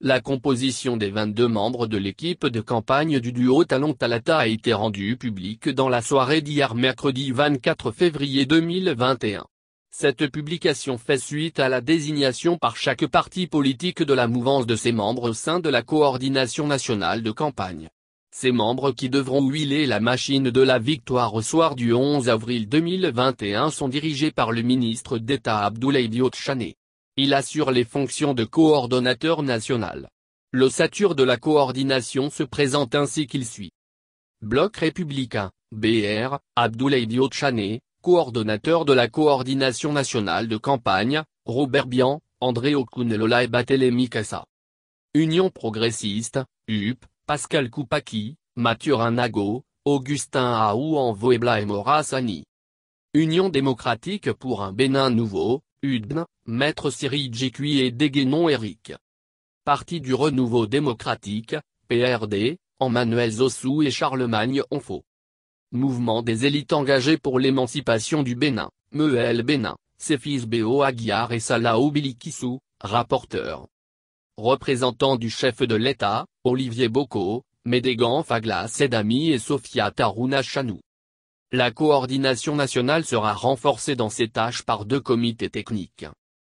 La composition des 22 membres de l'équipe de campagne du duo Talon talata a été rendue publique dans la soirée d'hier mercredi 24 février 2021. Cette publication fait suite à la désignation par chaque parti politique de la mouvance de ses membres au sein de la coordination nationale de campagne. Ces membres qui devront huiler la machine de la victoire au soir du 11 avril 2021 sont dirigés par le ministre d'État Abdoulaye Diot Chané. Il assure les fonctions de coordonnateur national. L'ossature de la coordination se présente ainsi qu'il suit. Bloc républicain, BR, Abdoulaye Diotchane, coordonnateur de la coordination nationale de campagne, Robert Bian, André Okunelola et Batelemi Kassa. Union progressiste, UP, Pascal Koupaki, Mathieu Nago Augustin Aou voebla et Sani. Union démocratique pour un Bénin nouveau, Udn, Maître Cyril Jikui et Déguénon Eric. Parti du Renouveau démocratique, PRD, Emmanuel Zossou et Charlemagne Onfo. Mouvement des élites engagées pour l'émancipation du Bénin, Meuel Bénin, fils Béo Aguiar et salah Kissou, rapporteur. Représentant du chef de l'État, Olivier Boko, Médégan Fagla Sedami et Sofia Tarouna Chanou. La coordination nationale sera renforcée dans ses tâches par deux comités techniques.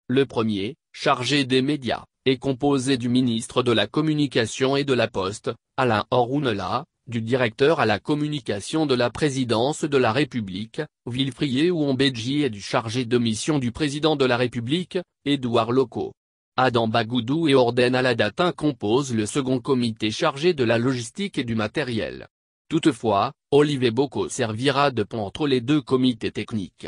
Le premier, chargé des médias, est composé du ministre de la Communication et de la Poste, Alain Orunela, du directeur à la communication de la présidence de la République, Villefrier ou et du chargé de mission du président de la République, Édouard Locot. Adam Bagoudou et Orden Aladatin composent le second comité chargé de la logistique et du matériel. Toutefois, Olivier Bocco servira de pont entre les deux comités techniques.